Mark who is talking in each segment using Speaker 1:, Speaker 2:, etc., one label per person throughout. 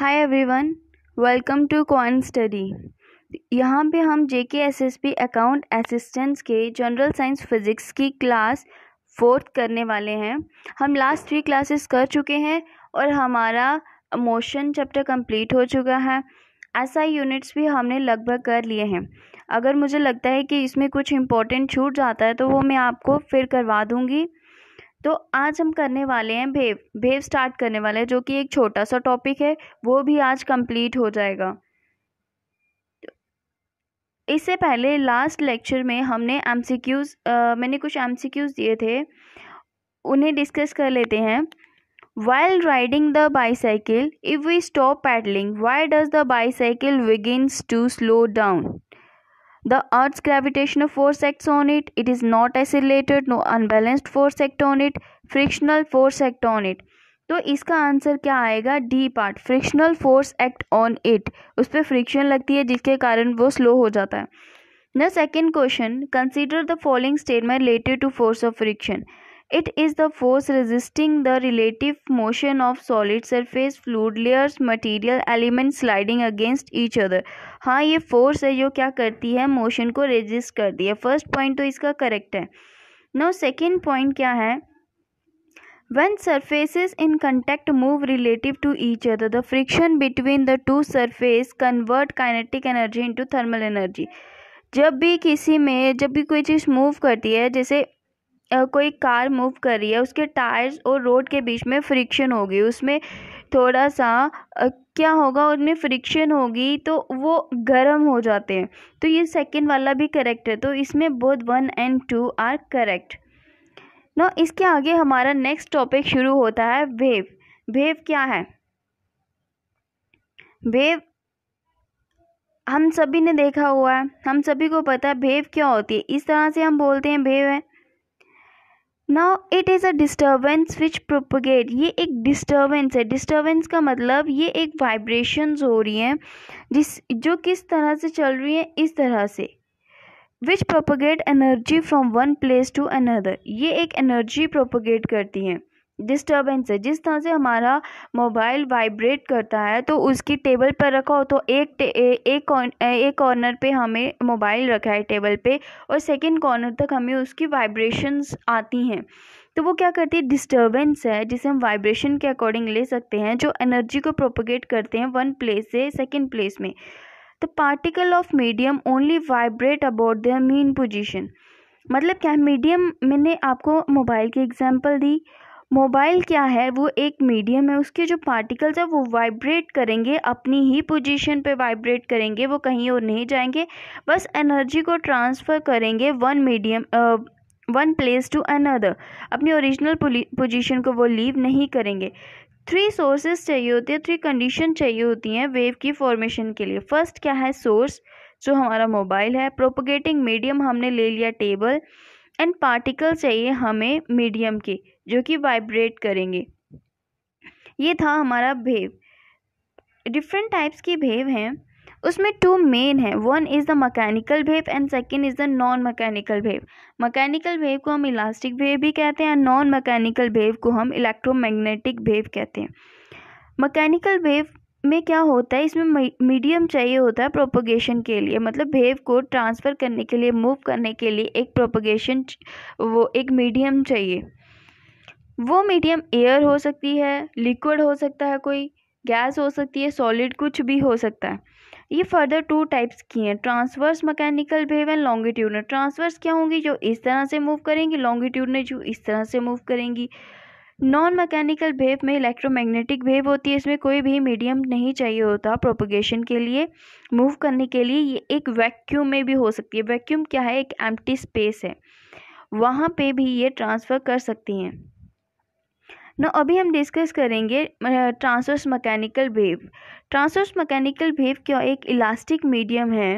Speaker 1: Hi everyone welcome to Coin study यहाँ पे हम J K S S P account assistants के general science physics की class fourth करने वाले हैं हम लास्ट थ्री क्लासेस कर चुके हैं और हमारा मोशन चैप्टर कंप्लीट हो चुका है ऐसा यूनिट्स भी हमने लगभग कर लिए हैं अगर मुझे लगता है कि इसमें कुछ इम्पोर्टेंट छूट जाता है तो वो मैं आपको फिर करवा दूँगी तो आज हम करने वाले हैं भेव भेव स्टार्ट करने वाले हैं जो कि एक छोटा सा टॉपिक है वो भी आज कंप्लीट हो जाएगा इससे पहले लास्ट लेक्चर में हमने एम सी क्यूज़ मैंने कुछ एम सी क्यूज़ दिए थे उन्हें डिस्कस कर लेते हैं while riding the bicycle if we stop pedalling why does the bicycle विगिन to slow down The Earth's gravitational force acts on it. It is not isolated, no unbalanced force act on it, frictional force act on it. तो इसका answer क्या आएगा D part frictional force act on it उस पर friction लगती है जिसके कारण वो स्लो हो जाता है the second question consider the following statement related to force of friction It is the force resisting the relative motion of solid surface, fluid layers, material elements sliding against each other. हाँ ये force है जो क्या करती है motion को resist करती है first point तो इसका correct है now second point क्या है When surfaces in contact move relative to each other, the friction between the two surfaces convert kinetic energy into thermal energy. जब भी किसी में जब भी कोई चीज़ मूव करती है जैसे कोई कार मूव कर रही है उसके टायर्स और रोड के बीच में फ्रिक्शन होगी उसमें थोड़ा सा क्या होगा उनमें फ्रिक्शन होगी तो वो गर्म हो जाते हैं तो ये सेकेंड वाला भी करेक्ट है तो इसमें both one and two are correct no इसके आगे हमारा नेक्स्ट टॉपिक शुरू होता है वेव वेव क्या है वेव हम सभी ने देखा हुआ है हम सभी को पता है भेव क्या होती है इस तरह से हम बोलते हैं भेव है now it is a disturbance which propagate ये एक डिस्टर्बेंस है डिस्टर्बेंस का मतलब ये एक वाइब्रेशंस हो रही हैं जिस जो किस तरह से चल रही हैं इस तरह से which propagate energy from one place to another ये एक एनर्जी प्रोपोगेट करती हैं डिस्टर्बेंस है जिस तरह से हमारा मोबाइल वाइब्रेट करता है तो उसकी टेबल पर रखा हो तो एक एक एक कॉर्नर पे हमें मोबाइल रखा है टेबल पे और सेकंड कॉर्नर तक हमें उसकी वाइब्रेशंस आती हैं तो वो क्या करती है डिस्टर्बेंस है जिसे हम वाइब्रेशन के अकॉर्डिंग ले सकते हैं जो एनर्जी को प्रोपोगेट करते हैं वन प्लेस से सेकेंड प्लेस में the particle of medium only vibrate about the mean position मतलब क्या मीडियम मैंने आपको मोबाइल की एग्जाम्पल दी मोबाइल क्या है वो एक मीडियम है उसके जो पार्टिकल्स हैं वो वाइब्रेट करेंगे अपनी ही पोजीशन पे वाइब्रेट करेंगे वो कहीं और नहीं जाएंगे बस एनर्जी को ट्रांसफ़र करेंगे one medium one place to another अपनी ओरिजिनल पोजीशन को वो लीव नहीं करेंगे थ्री सोर्सेज चाहिए होती है थ्री कंडीशन चाहिए होती हैं वेव की फॉर्मेशन के लिए फर्स्ट क्या है सोर्स जो हमारा मोबाइल है प्रोपोगेटिंग मीडियम हमने ले लिया टेबल एंड पार्टिकल चाहिए हमें मीडियम के जो कि वाइब्रेट करेंगे ये था हमारा भेव डिफरेंट टाइप्स के भेव हैं उसमें टू मेन है one is the mechanical wave and second is the non mechanical wave mechanical wave को हम इलास्टिक वेव भी कहते हैं नॉन मकैनिकल वेव को हम इलेक्ट्रोमैग्नेटिक वेव कहते हैं मकैनिकल वेव में क्या होता है इसमें मीडियम चाहिए होता है प्रोपोगेशन के लिए मतलब भेव को ट्रांसफ़र करने के लिए मूव करने के लिए एक प्रोपोगेशन वो एक मीडियम चाहिए वो मीडियम एयर हो सकती है लिक्विड हो सकता है कोई गैस हो सकती है सॉलिड कुछ भी हो सकता है ये फर्दर टू टाइप्स की हैं transverse mechanical wave and longitudinal transverse क्या होंगी जो इस तरह से मूव करेंगी लॉन्गिट्यूडनल जो इस तरह से मूव करेंगी नॉन मैकेनिकल वेव में इलेक्ट्रोमैग्नेटिक वेव होती है इसमें कोई भी मीडियम नहीं चाहिए होता प्रोपोगेशन के लिए मूव करने के लिए ये एक वैक्यूम में भी हो सकती है वैक्यूम क्या है एक एम्प्टी स्पेस है वहाँ पे भी ये ट्रांसफ़र कर सकती हैं ना अभी हम डिस्कस करेंगे transverse mechanical wave transverse mechanical wave क्या एक इलास्टिक मीडियम है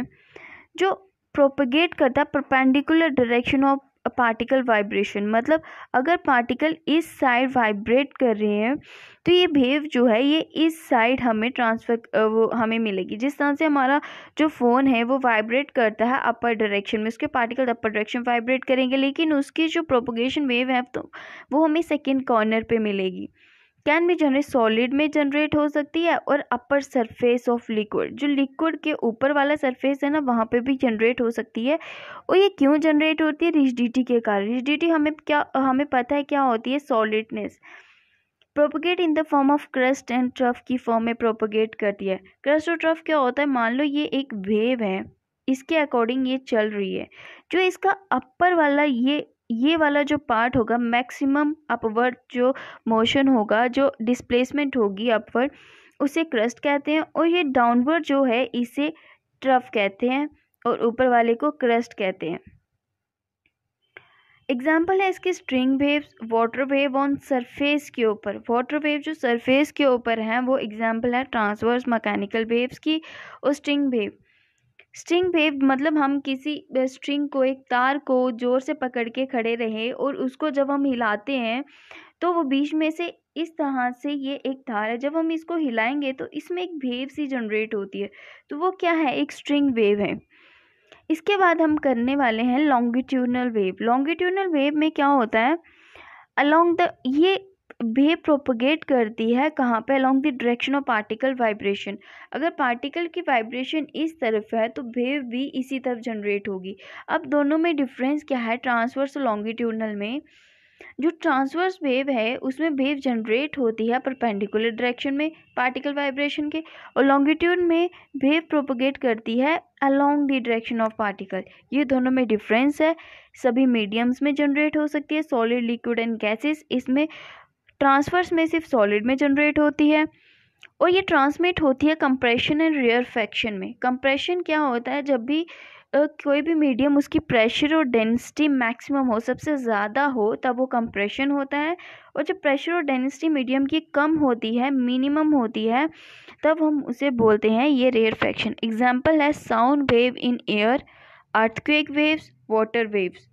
Speaker 1: जो प्रोपगेट करता perpendicular direction of particle vibration मतलब अगर पार्टिकल इस साइड वाइब्रेट कर रहे हैं तो ये वेव जो है ये इस साइड हमें ट्रांसफ़र वो हमें मिलेगी जिस तरह से हमारा जो फ़ोन है वो वाइब्रेट करता है अपर डायरेक्शन में उसके पार्टिकल अपर डायरेक्शन वाइब्रेट करेंगे लेकिन उसकी जो प्रोपोगेशन वेव है तो वो हमें सेकेंड कॉर्नर पर मिलेगी कैन भी जनरेट सॉलिड में जनरेट हो सकती है और अपर सरफेस ऑफ लिक्विड जो लिक्विड के ऊपर वाला सरफेस है ना वहाँ पे भी जनरेट हो सकती है और ये क्यों जनरेट होती है रिजडिटी के कारण रिजडिटी हमें क्या हमें पता है क्या होती है solidness propagate in the form of crest and trough की फॉर्म में प्रोपोगेट करती है क्रस्ट और ट्रफ क्या होता है मान लो ये एक वेव है इसके अकॉर्डिंग ये चल रही है जो इसका अपर वाला ये ये वाला जो पार्ट होगा मैक्सिमम अपवर्ड जो मोशन होगा जो डिस्प्लेसमेंट होगी अपवर्ड उसे क्रस्ट कहते हैं और ये डाउनवर्ड जो है इसे ट्रफ कहते हैं और ऊपर वाले को क्रस्ट कहते हैं एग्जाम्पल है इसके string waves water wave on surface के ऊपर वाटर वेव जो सरफेस के ऊपर हैं वो एग्जाम्पल है ट्रांसवर्स मैकेनिकल वेव्स की और स्ट्रिंग वेव स्ट्रिंग वेव मतलब हम किसी स्ट्रिंग को एक तार को ज़ोर से पकड़ के खड़े रहे और उसको जब हम हिलाते हैं तो वो बीच में से इस तरह से ये एक तार है जब हम इसको हिलाएंगे तो इसमें एक वेव सी जनरेट होती है तो वो क्या है एक स्ट्रिंग वेव है इसके बाद हम करने वाले हैं लॉन्गिट्यूनल वेव लॉन्गिट्यूनल वेव में क्या होता है अलोंग द ये भी प्रोपोगेट करती है कहाँ पे along the direction of particle vibration अगर पार्टिकल की वाइब्रेशन इस तरफ है तो वेव भी इसी तरफ जनरेट होगी अब दोनों में डिफरेंस क्या है ट्रांसवर्स लॉन्गिट्यूडनल में जो ट्रांसवर्स वेव है उसमें वेव जनरेट होती है परपेंडिकुलर डायरेक्शन में पार्टिकल वाइब्रेशन के और लॉन्गिट्यूड में वेव प्रोपोगेट करती है along the direction of particle ये दोनों में डिफरेंस है सभी मीडियम्स में जनरेट हो सकती है सॉलिड लिक्विड एंड गैसेस इसमें ट्रांसफर्स में सिर्फ सॉलिड में जनरेट होती है और ये ट्रांसमिट होती है कंप्रेशन एंड रेयर फैक्शन में कंप्रेशन क्या होता है जब भी कोई भी मीडियम उसकी प्रेशर और डेंसिटी मैक्सिमम हो सबसे ज़्यादा हो तब वो कंप्रेशन होता है और जब प्रेशर और डेंसिटी मीडियम की कम होती है मिनिमम होती है तब हम उसे बोलते हैं ये रेयर फैक्शन एग्जाम्पल है sound wave in air earthquake waves water waves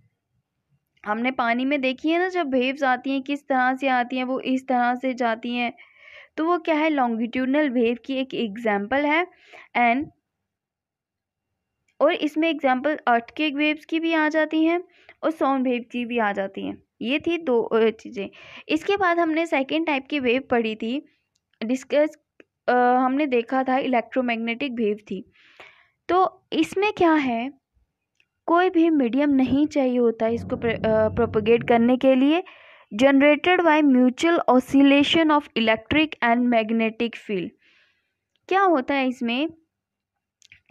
Speaker 1: हमने पानी में देखी है ना जब वेव्स आती हैं किस तरह से आती हैं वो इस तरह से जाती हैं तो वो क्या है लॉन्गिट्यूडनल वेव की एक एग्जाम्पल है एंड और इसमें एग्जाम्पल अर्थ के वेव्स की भी आ जाती हैं और साउंड वेव की भी आ जाती हैं ये थी दो चीज़ें इसके बाद हमने सेकेंड टाइप की वेव पढ़ी थी डिस्कस हमने देखा था इलेक्ट्रोमैग्नेटिक वेव थी तो इसमें क्या है कोई भी मीडियम नहीं चाहिए होता है इसको प्रोपोगेट करने के लिए generated by mutual oscillation of electric and magnetic field क्या होता है इसमें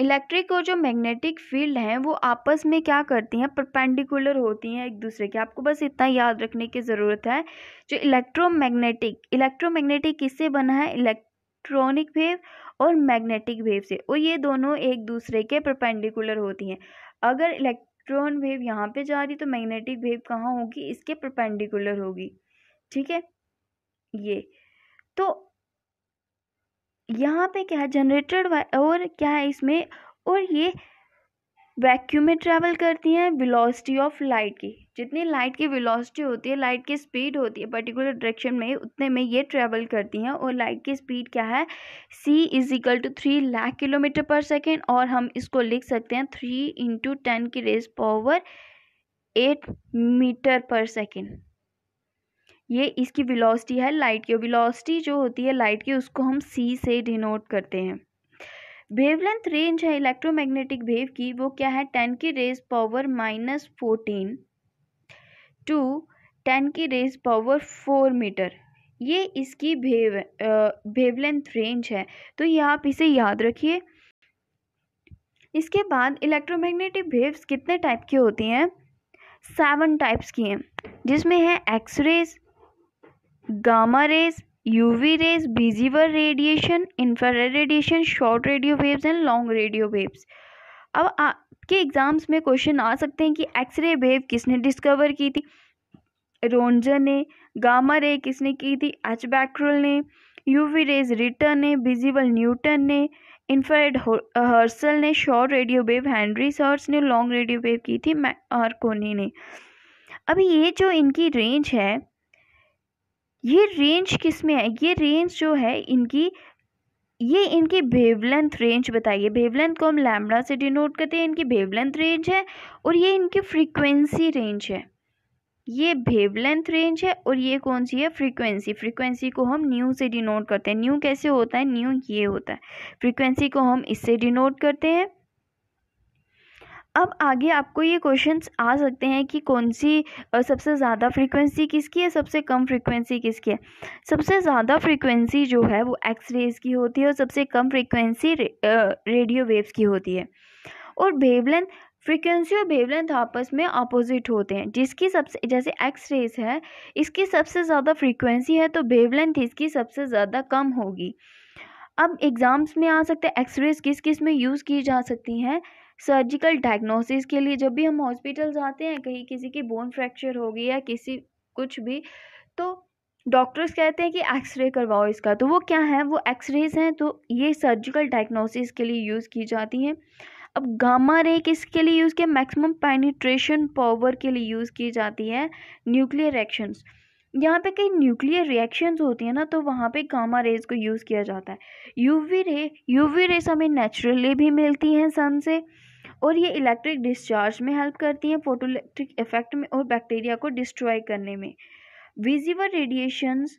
Speaker 1: इलेक्ट्रिक और जो मैग्नेटिक फील्ड हैं वो आपस में क्या करती हैं परपेंडिकुलर होती हैं एक दूसरे के आपको बस इतना याद रखने की ज़रूरत है जो इलेक्ट्रोमैग्नेटिक इलेक्ट्रोमैग्नेटिक किससे बना है इलेक्ट्रॉनिक वेव और मैग्नेटिक वेव से और ये दोनों एक दूसरे के परपेंडिकुलर होती हैं अगर इलेक्ट्रॉन वेव यहाँ पे जा रही तो मैग्नेटिक वेव कहाँ होगी इसके परपेंडिकुलर होगी ठीक है ये तो यहाँ पे क्या है जनरेटेड और क्या है इसमें और ये वैक्यूम में ट्रैवल करती हैं वेलोसिटी ऑफ लाइट की जितनी लाइट की वेलोसिटी होती है लाइट की स्पीड होती है पर्टिकुलर डायरेक्शन में उतने में ये ट्रैवल करती हैं और लाइट की स्पीड क्या है c is equal to three lakh kilometre per second और हम इसको लिख सकते हैं थ्री इंटू टेन की raise power eight metre per second ये इसकी विलोसिटी है लाइट की विलोसिटी जो होती है लाइट की उसको हम सी से डिनोट करते हैं वेवलेंथ रेंज है इलेक्ट्रोमैग्नेटिक वेव की वो क्या है टेन की raise power minus fourteen to ten की रेज पावर फोर मीटर ये इसकी भेव वेवलेंथ रेंज है तो ये आप इसे याद रखिए इसके बाद इलेक्ट्रोमैग्नेटिक वेव्स कितने टाइप की होती हैं सेवन टाइप्स की हैं जिसमें है x rays gamma rays UV rays visible radiation infrared radiation short radio waves and long radio waves अब आपके एग्ज़ाम्स में क्वेश्चन आ सकते हैं कि एक्सरे वेव किसने डिस्कवर की थी रोंजन ने गामा रे किसने की थी एच बैक्रोल ने यूवी रेज रिटर्न ने विजिबल न्यूटन ने इन्फ्रारेड हर्सल ने शॉर्ट रेडियो वेव हैंनरी सर्स ने लॉन्ग रेडियो वेव की थी मार्कोनी ने अब ये जो इनकी रेंज है ये रेंज किस में है ये रेंज जो है इनकी ये इनकी बेवलेंथ रेंज बताइए बेवलेंथ को हम लैमडा से डिनोट करते हैं इनकी बेवलेंथ रेंज है और ये इनकी फ्रीक्वेंसी रेंज है ये वेवलेंथ रेंज है और ये कौन सी है फ्रीक्वेंसी फ्रीक्वेंसी को हम न्यू से डिनोट करते हैं न्यू कैसे होता है न्यू ये होता है फ्रीक्वेंसी को हम इससे डिनोट करते हैं अब आगे आपको ये क्वेश्चंस आ सकते हैं कि कौन सी सबसे ज़्यादा फ्रीक्वेंसी किसकी है सबसे कम फ्रीक्वेंसी किसकी है सबसे ज़्यादा फ्रीक्वेंसी जो है वो एक्स रेज की होती है और सबसे कम फ्रीक्वेंसी रे, रेडियो वेव्स की होती है और वेवलेंथ फ्रीक्वेंसी और वेवलेंथ आपस में अपोजिट होते हैं जिसकी सबसे जैसे एक्स रेज है इसकी सबसे ज़्यादा फ्रीक्वेंसी है तो वेवलेंथ इसकी सबसे ज़्यादा कम होगी अब एग्ज़ाम्स में आ सकते हैं एक्स रेज किस किस में यूज़ की जा सकती हैं सर्जिकल डायग्नोसिस के लिए जब भी हम हॉस्पिटल जाते हैं कहीं किसी की बोन फ्रैक्चर हो गई या किसी कुछ भी तो डॉक्टर्स कहते हैं कि एक्सरे करवाओ इसका तो वो क्या है वो एक्सरेज हैं तो ये सर्जिकल डायग्नोसिस के लिए यूज़ की जाती हैं अब गामा रे किसके लिए यूज़ किया मैक्सिमम पैनिट्रेशन पावर के लिए यूज़ की जाती है न्यूक्लियर रिएक्शंस यहाँ पे कई न्यूक्लियर रिएक्शंस होती हैं ना तो वहाँ पे गामा रेज को यूज़ किया जाता है यूवी रे यूवी रेस हमें नेचुरली भी मिलती हैं सन से और ये इलेक्ट्रिक डिस्चार्ज में हेल्प करती हैं फोटोइलेक्ट्रिक इफेक्ट में और बैक्टीरिया को डिस्ट्रॉय करने में विजिबल रेडिएशंस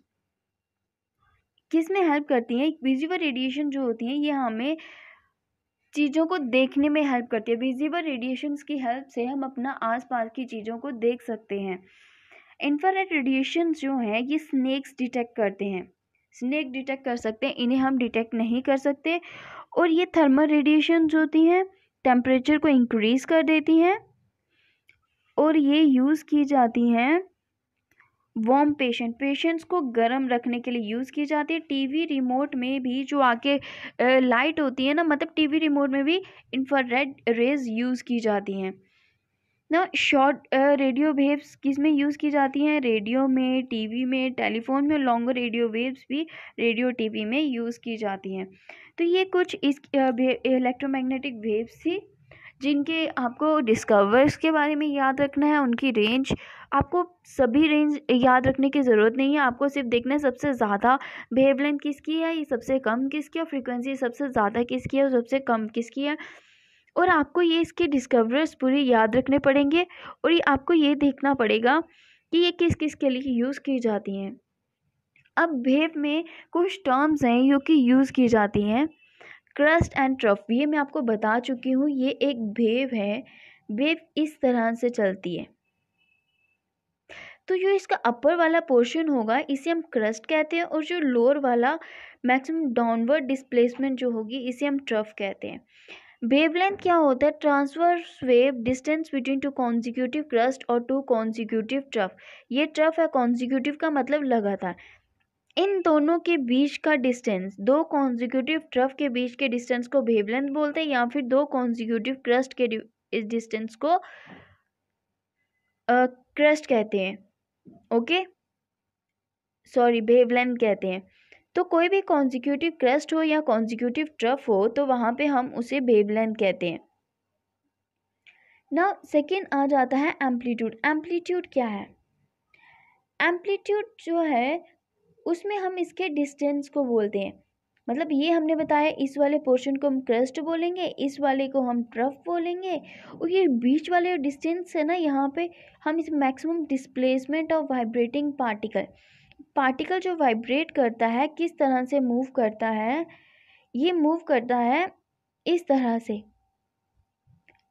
Speaker 1: किस में हेल्प करती हैं विजिबल रेडिएशन जो होती हैं ये हमें चीज़ों को देखने में हेल्प करती है विजिबल रेडिएशंस की हेल्प से हम अपना आसपास की चीज़ों को देख सकते हैं इंफ्रारेड रेडिएशन जो हैं ये स्नैक्स डिटेक्ट करते हैं स्नैक डिटेक्ट कर सकते हैं इन्हें हम डिटेक्ट नहीं कर सकते और ये थर्मल रेडिएशन होती हैं टेम्परेचर को इंक्रीज़ कर देती हैं और ये यूज़ की जाती हैं वॉम पेशेंट पेशेंट्स को गर्म रखने के लिए यूज़ की जाती है टीवी रिमोट में भी जो आके लाइट होती है ना मतलब टीवी रिमोट में भी इंफ्रारेड रेज यूज़ की जाती हैं ना शॉर्ट रेडियो वेव्स किस में यूज़ की जाती हैं रेडियो में टीवी में टेलीफोन में लॉन्गर रेडियो वेव्स भी रेडियो टीवी में यूज़ की जाती हैं तो ये कुछ इस इलेक्ट्रोमैग्नेटिक वेव्स थी जिनके आपको डिस्कवर्स के बारे में याद रखना है उनकी रेंज आपको सभी रेंज याद रखने की ज़रूरत नहीं है आपको सिर्फ देखना है सबसे ज़्यादा वेवलेंथ किसकी है ये सबसे कम किसकी है फ्रीक्वेंसी सबसे ज़्यादा किसकी है और सबसे कम किसकी है और आपको ये इसके डिस्कवर्स पूरी याद रखने पड़ेंगे और ये आपको ये देखना पड़ेगा कि ये किस किस के लिए यूज़ की जाती हैं अब भेप में कुछ टर्म्स हैं जो कि यूज़ की जाती हैं क्रस्ट एंड ट्रफ ये मैं आपको बता चुकी हूँ ये एक भेव है भेव इस तरह से चलती है तो जो इसका अपर वाला पोर्शन होगा इसे हम क्रस्ट कहते हैं और जो लोअर वाला मैक्सिमम डाउनवर्ड डिस्प्लेसमेंट जो होगी इसे हम ट्रफ कहते हैं वेवलेंथ क्या होता है transverse wave distance between two consecutive crest और टू कॉन्जिक्यूटिव ट्रफ ये ट्रफ है कॉन्जिक्यूटिव का मतलब लगातार इन दोनों के बीच का डिस्टेंस दो कॉन्जिक्यूटिव ट्रफ के बीच के डिस्टेंस को भेवलेंथ बोलते हैं या फिर दो कॉन्जिक्यूटिव क्रस्ट के इस डिस्टेंस को क्रस्ट uh, कहते हैं ओके सॉरी भेवलेंथ कहते हैं तो कोई भी कॉन्जिक्यूटिव क्रस्ट हो या कॉन्जिक्यूटिव ट्रफ हो तो वहाँ पे हम उसे भेवलेंथ कहते हैं ना सेकेंड आ जाता है एम्पलीट्यूड एम्पलीट्यूड क्या है एम्पलीट्यूड जो है उसमें हम इसके डिस्टेंस को बोलते हैं मतलब ये हमने बताया इस वाले पोर्शन को हम क्रस्ट बोलेंगे इस वाले को हम ट्रफ बोलेंगे और ये बीच वाले डिस्टेंस है ना यहाँ पे हम इस maximum displacement of vibrating particle particle जो वाइब्रेट करता है किस तरह से मूव करता है ये मूव करता है इस तरह से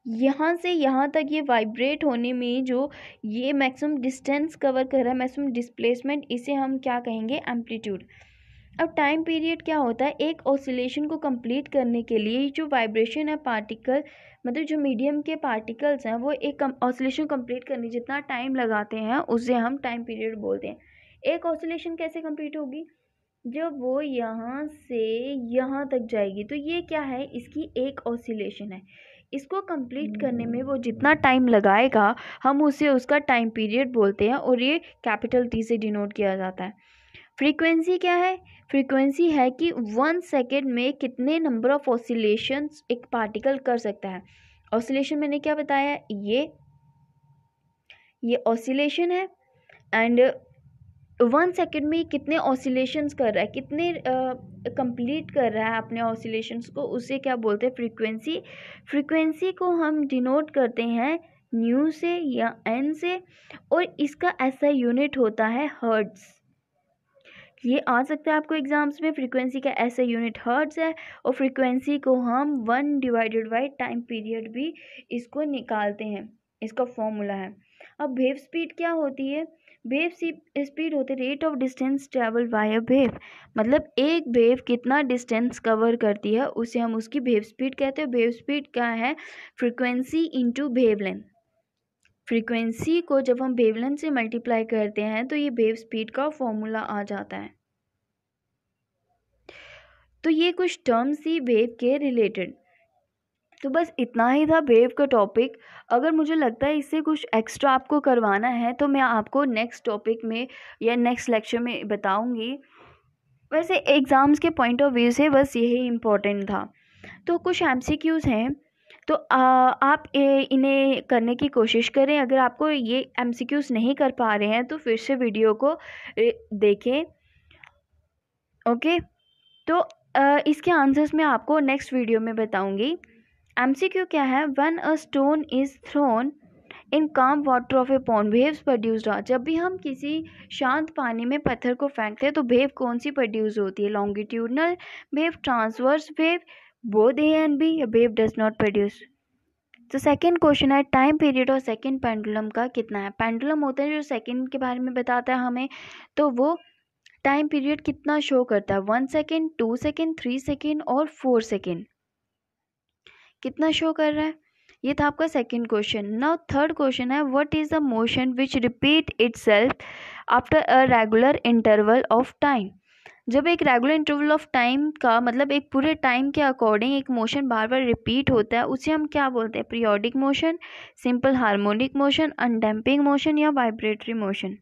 Speaker 1: यहाँ से यहाँ तक ये वाइब्रेट होने में जो ये मैक्सिमम डिस्टेंस कवर कर रहा है मैक्सिमम डिस्प्लेसमेंट इसे हम क्या कहेंगे एम्पलीट्यूड अब टाइम पीरियड क्या होता है एक ऑसिलेशन को कंप्लीट करने के लिए जो वाइब्रेशन है पार्टिकल मतलब जो मीडियम के पार्टिकल्स हैं वो एक ऑसिलेशन कंप्लीट करने जितना टाइम लगाते हैं उसे हम टाइम पीरियड बोलते हैं एक ऑसिलेशन कैसे कंप्लीट होगी जब वो यहाँ से यहाँ तक जाएगी तो ये क्या है इसकी एक ऑसिलेशन है इसको कंप्लीट करने में वो जितना टाइम लगाएगा हम उसे उसका टाइम पीरियड बोलते हैं और ये कैपिटल टी से डिनोट किया जाता है फ्रीक्वेंसी क्या है फ्रीक्वेंसी है कि वन सेकेंड में कितने नंबर ऑफ ऑसिलेशन एक पार्टिकल कर सकता है ऑसिलेशन मैंने क्या बताया ये ये ऑसिलेशन है एंड वन सेकेंड में कितने ऑसिलेशंस कर रहा है कितने कंप्लीट uh, कर रहा है अपने ऑसिलेशंस को उसे क्या बोलते हैं फ्रीक्वेंसी फ्रीक्वेंसी को हम डिनोट करते हैं न्यू से या एन से और इसका ऐसा यूनिट होता है हर्ट्स ये आ सकता है आपको एग्ज़ाम्स में फ्रीक्वेंसी का ऐसा यूनिट हर्ट्स है और फ्रीक्वेंसी को हम one divided by time period भी इसको निकालते हैं इसका फॉर्मूला है अब वेव स्पीड क्या होती है वेव स्पीड होते rate of distance travel by a wave मतलब एक वेव कितना डिस्टेंस कवर करती है उसे हम उसकी वेव स्पीड कहते हैं वेव स्पीड क्या है फ्रीक्वेंसी इंटू वेव फ्रीक्वेंसी को जब हम वेवलेंथ से मल्टीप्लाई करते हैं तो ये वेव स्पीड का फॉर्मूला आ जाता है तो ये कुछ टर्म्स थी वेव के रिलेटेड तो बस इतना ही था बेव का टॉपिक अगर मुझे लगता है इससे कुछ एक्स्ट्रा आपको करवाना है तो मैं आपको नेक्स्ट टॉपिक में या नेक्स्ट लेक्चर में बताऊंगी वैसे एग्ज़ाम्स के पॉइंट ऑफ व्यू से बस यही इम्पोर्टेंट था तो कुछ एम हैं तो आ, आप इन्हें करने की कोशिश करें अगर आपको ये एम नहीं कर पा रहे हैं तो फिर से वीडियो को देखें ओके तो आ, इसके आंसर्स मैं आपको नेक्स्ट वीडियो में बताऊँगी एम सी क्यू क्या है one a stone is thrown in calm water of a pond waves produce are जब भी हम किसी शांत पानी में पत्थर को फेंकते हैं तो वेव कौन सी प्रोड्यूस होती है longitudinal wave transverse wave both a and b wave does not produce तो सेकेंड क्वेश्चन है टाइम पीरियड और सेकेंड पेंडुलम का कितना है पेंडुलम होता है जो सेकेंड के बारे में बताता है हमें तो वो टाइम पीरियड कितना शो करता है one second two second three second और फोर सेकेंड कितना शो कर रहा है ये था आपका second question now third question है what is the motion which repeat it after a regular interval of time जब एक रेगुलर इंटरवल ऑफ टाइम का मतलब एक पूरे टाइम के अकॉर्डिंग एक मोशन बार बार रिपीट होता है उसे हम क्या बोलते हैं periodic motion simple harmonic motion undamping motion या vibratory motion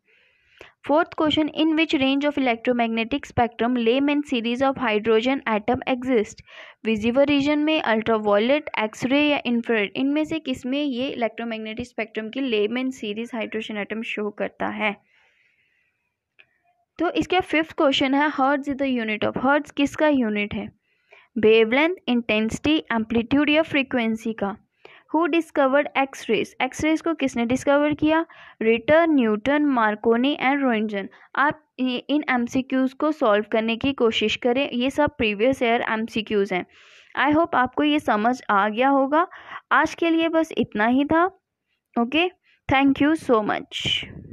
Speaker 1: fourth question in which range of electromagnetic spectrum Lyman series of hydrogen atom exist visible region में अल्ट्रावायलेट एक्सरे या इन्फ्रेड इनमें से किसमें ये इलेक्ट्रोमैग्नेटिक स्पेक्ट्रम की and series hydrogen atom show करता है तो इसका फिफ्थ क्वेश्चन है hertz is the unit of hertz किसका यूनिट है वेवलेंथ इंटेंसिटी एम्पलीट्यूड या फ्रीक्वेंसी का who discovered x rays x rays को किसने डिस्कवर किया Ritter Newton Marconi and Roentgen आप इन एम को सॉल्व करने की कोशिश करें ये सब प्रीवियस ईयर एम हैं आई होप आपको ये समझ आ गया होगा आज के लिए बस इतना ही था okay thank you so much